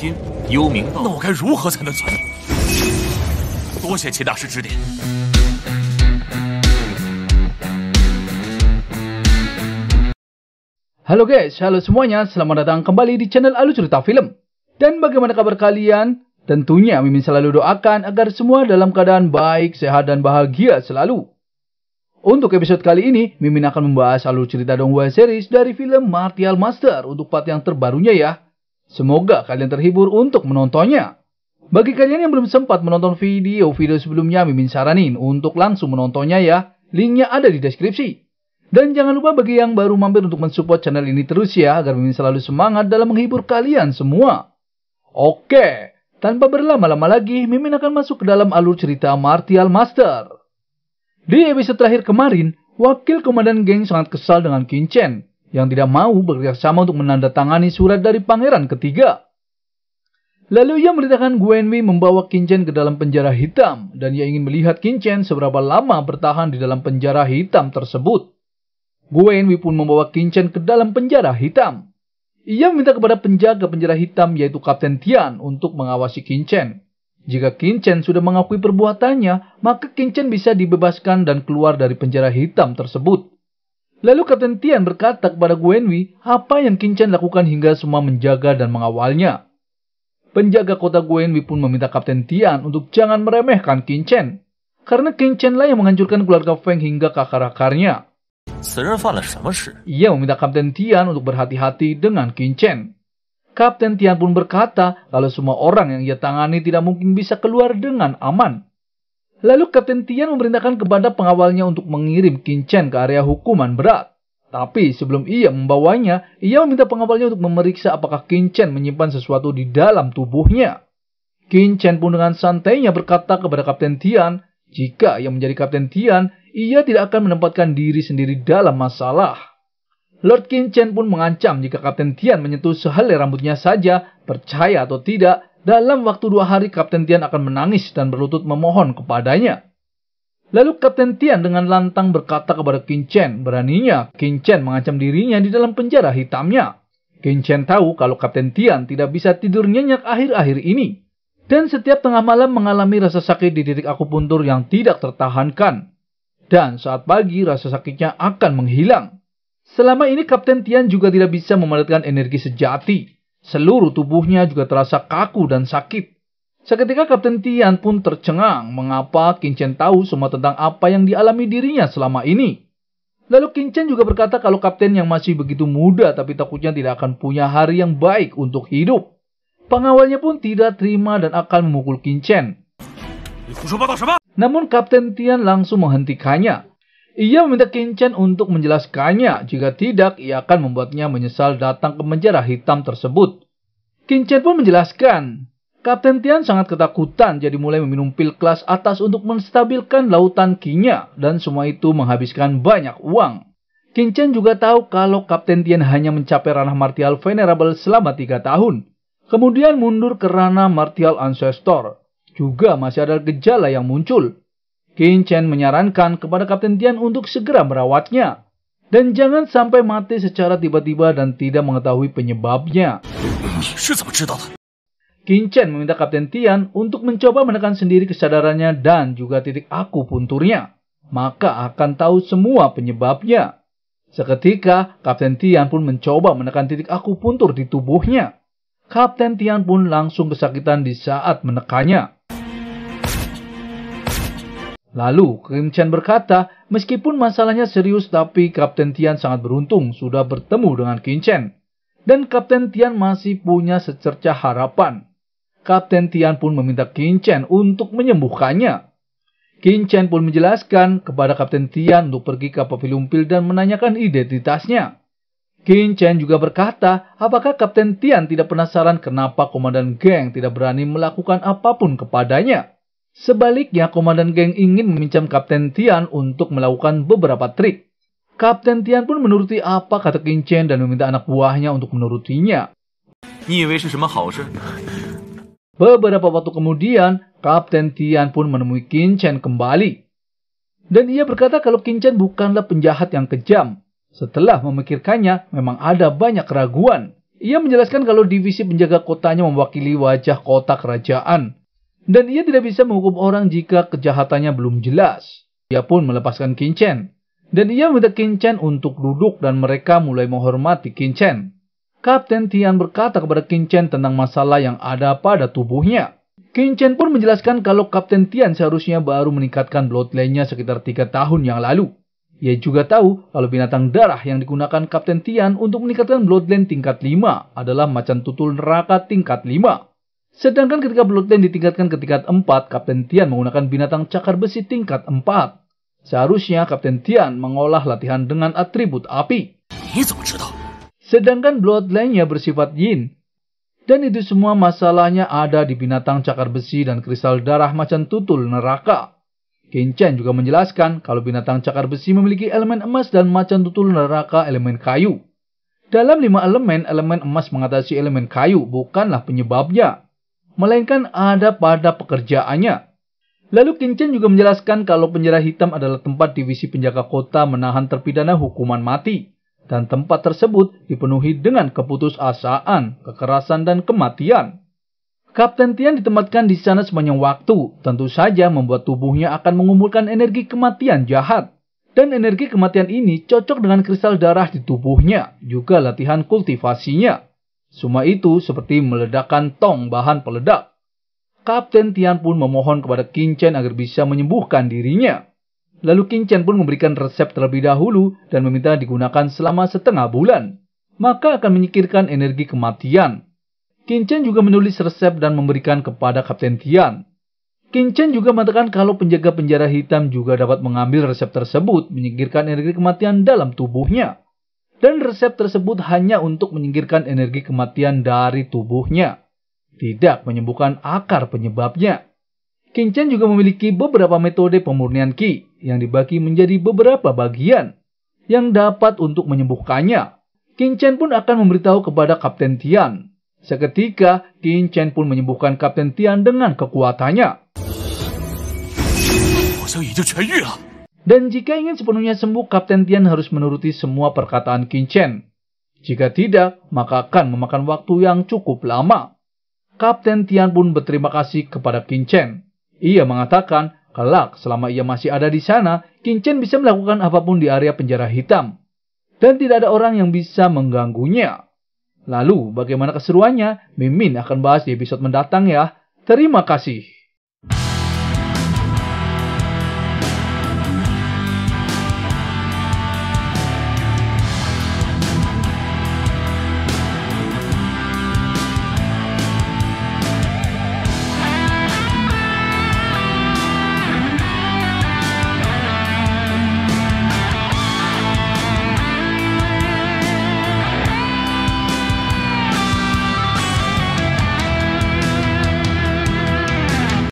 Halo guys, halo semuanya, selamat datang kembali di channel Alu Cerita Film. Dan bagaimana kabar kalian? Tentunya Mimin selalu doakan agar semua dalam keadaan baik, sehat, dan bahagia selalu. Untuk episode kali ini, Mimin akan membahas alur cerita Dongwa series dari film Martial Master untuk part yang terbarunya ya. Semoga kalian terhibur untuk menontonnya. Bagi kalian yang belum sempat menonton video-video sebelumnya, Mimin saranin untuk langsung menontonnya ya. Linknya ada di deskripsi. Dan jangan lupa bagi yang baru mampir untuk mensupport channel ini terus ya, agar Mimin selalu semangat dalam menghibur kalian semua. Oke, tanpa berlama-lama lagi, Mimin akan masuk ke dalam alur cerita Martial Master. Di episode terakhir kemarin, wakil komandan geng sangat kesal dengan Kinchen yang tidak mau bekerjasama untuk menandatangani surat dari pangeran ketiga. Lalu ia merintahkan Gwen Wei membawa Kincen ke dalam penjara hitam dan ia ingin melihat Kincen seberapa lama bertahan di dalam penjara hitam tersebut. Gwen Wei pun membawa Kincen ke dalam penjara hitam. Ia meminta kepada penjaga penjara hitam yaitu Kapten Tian untuk mengawasi Kincen. Jika Kincen sudah mengakui perbuatannya, maka Kincen bisa dibebaskan dan keluar dari penjara hitam tersebut. Lalu Kapten Tian berkata kepada Gwenwi apa yang Chen lakukan hingga semua menjaga dan mengawalnya. Penjaga kota Gwenwi pun meminta Kapten Tian untuk jangan meremehkan Chen. karena Chen lah yang menghancurkan keluarga Feng hingga kakar-akarnya. Ia meminta Kapten Tian untuk berhati-hati dengan Chen. Kapten Tian pun berkata kalau semua orang yang ia tangani tidak mungkin bisa keluar dengan aman. Lalu Kapten Tian memerintahkan kepada pengawalnya untuk mengirim Kincen ke area hukuman berat. Tapi sebelum ia membawanya, ia meminta pengawalnya untuk memeriksa apakah Kincen menyimpan sesuatu di dalam tubuhnya. Kincen pun dengan santainya berkata kepada Kapten Tian, jika ia menjadi Kapten Tian, ia tidak akan menempatkan diri sendiri dalam masalah. Lord Kincen pun mengancam jika Kapten Tian menyentuh sehelai rambutnya saja, percaya atau tidak, dalam waktu dua hari, Kapten Tian akan menangis dan berlutut memohon kepadanya. Lalu Kapten Tian dengan lantang berkata kepada Qin Chen beraninya Qin Chen mengancam dirinya di dalam penjara hitamnya. Qin Chen tahu kalau Kapten Tian tidak bisa tidur nyenyak akhir-akhir ini. Dan setiap tengah malam mengalami rasa sakit di titik akupuntur yang tidak tertahankan. Dan saat pagi rasa sakitnya akan menghilang. Selama ini Kapten Tian juga tidak bisa memadatkan energi sejati. Seluruh tubuhnya juga terasa kaku dan sakit. Seketika Kapten Tian pun tercengang mengapa Kinchen tahu semua tentang apa yang dialami dirinya selama ini. Lalu Kinchen juga berkata kalau kapten yang masih begitu muda tapi takutnya tidak akan punya hari yang baik untuk hidup. Pengawalnya pun tidak terima dan akan memukul Kinchen. Namun Kapten Tian langsung menghentikannya. Ia meminta Kincen untuk menjelaskannya, jika tidak ia akan membuatnya menyesal datang ke penjara hitam tersebut. Kincen pun menjelaskan, Kapten Tian sangat ketakutan jadi mulai meminum pil kelas atas untuk menstabilkan lautan kinya dan semua itu menghabiskan banyak uang. Kincen juga tahu kalau Kapten Tian hanya mencapai ranah martial venerable selama 3 tahun, kemudian mundur ke ranah martial ancestor. Juga masih ada gejala yang muncul, Kin Chen menyarankan kepada Kapten Tian untuk segera merawatnya dan jangan sampai mati secara tiba-tiba dan tidak mengetahui penyebabnya. Kin Chen meminta Kapten Tian untuk mencoba menekan sendiri kesadarannya dan juga titik aku punturnya, maka akan tahu semua penyebabnya. Seketika, Kapten Tian pun mencoba menekan titik aku puntur di tubuhnya. Kapten Tian pun langsung kesakitan di saat menekannya. Lalu, Kim Chen berkata, meskipun masalahnya serius tapi Kapten Tian sangat beruntung sudah bertemu dengan Kim Chen. Dan Kapten Tian masih punya secerca harapan. Kapten Tian pun meminta Kim Chen untuk menyembuhkannya. Kim Chen pun menjelaskan kepada Kapten Tian untuk pergi ke pil dan menanyakan identitasnya. Kim Chen juga berkata, apakah Kapten Tian tidak penasaran kenapa Komandan Geng tidak berani melakukan apapun kepadanya? Sebaliknya, komandan geng ingin meminjam Kapten Tian untuk melakukan beberapa trik. Kapten Tian pun menuruti apa kata Chen dan meminta anak buahnya untuk menurutinya. Beberapa waktu kemudian, Kapten Tian pun menemui Chen kembali. Dan ia berkata kalau Chen bukanlah penjahat yang kejam. Setelah memikirkannya, memang ada banyak keraguan. Ia menjelaskan kalau divisi penjaga kotanya mewakili wajah kota kerajaan. Dan ia tidak bisa menghukum orang jika kejahatannya belum jelas. Ia pun melepaskan Kincen. Dan ia minta Kincen untuk duduk dan mereka mulai menghormati Kincen. Kapten Tian berkata kepada Kincen tentang masalah yang ada pada tubuhnya. Kincen pun menjelaskan kalau Kapten Tian seharusnya baru meningkatkan bloodline-nya sekitar tiga tahun yang lalu. Ia juga tahu kalau binatang darah yang digunakan Kapten Tian untuk meningkatkan Bloodline tingkat 5 adalah macan tutul neraka tingkat 5. Sedangkan ketika Blood ditingkatkan ke tingkat 4, Kapten Tian menggunakan binatang cakar besi tingkat 4. Seharusnya Kapten Tian mengolah latihan dengan atribut api. Sedangkan bloodline-nya bersifat yin. Dan itu semua masalahnya ada di binatang cakar besi dan kristal darah macan tutul neraka. Chen juga menjelaskan kalau binatang cakar besi memiliki elemen emas dan macan tutul neraka elemen kayu. Dalam lima elemen, elemen emas mengatasi elemen kayu bukanlah penyebabnya melainkan ada pada pekerjaannya. Lalu Kincen juga menjelaskan kalau penjara hitam adalah tempat divisi penjaga kota menahan terpidana hukuman mati, dan tempat tersebut dipenuhi dengan keputusasaan, kekerasan, dan kematian. Kapten Tian ditempatkan di sana sepanjang waktu, tentu saja membuat tubuhnya akan mengumpulkan energi kematian jahat. Dan energi kematian ini cocok dengan kristal darah di tubuhnya, juga latihan kultivasinya. Semua itu seperti meledakkan tong bahan peledak. Kapten Tian pun memohon kepada Kincen agar bisa menyembuhkan dirinya. Lalu Kincen pun memberikan resep terlebih dahulu dan meminta digunakan selama setengah bulan. Maka akan menyikirkan energi kematian. Kincen juga menulis resep dan memberikan kepada Kapten Tian. Kincen juga mengatakan kalau penjaga penjara hitam juga dapat mengambil resep tersebut, menyingkirkan energi kematian dalam tubuhnya. Dan resep tersebut hanya untuk menyingkirkan energi kematian dari tubuhnya, tidak menyembuhkan akar penyebabnya. Kinchen juga memiliki beberapa metode pemurnian Qi yang dibagi menjadi beberapa bagian yang dapat untuk menyembuhkannya. Kinchen pun akan memberitahu kepada Kapten Tian. Seketika, Kinchen pun menyembuhkan Kapten Tian dengan kekuatannya. Oh, dan jika ingin sepenuhnya sembuh, Kapten Tian harus menuruti semua perkataan Chen. Jika tidak, maka akan memakan waktu yang cukup lama. Kapten Tian pun berterima kasih kepada Chen. Ia mengatakan, kelak selama ia masih ada di sana, Chen bisa melakukan apapun di area penjara hitam. Dan tidak ada orang yang bisa mengganggunya. Lalu, bagaimana keseruannya? Mimin akan bahas di episode mendatang ya. Terima kasih.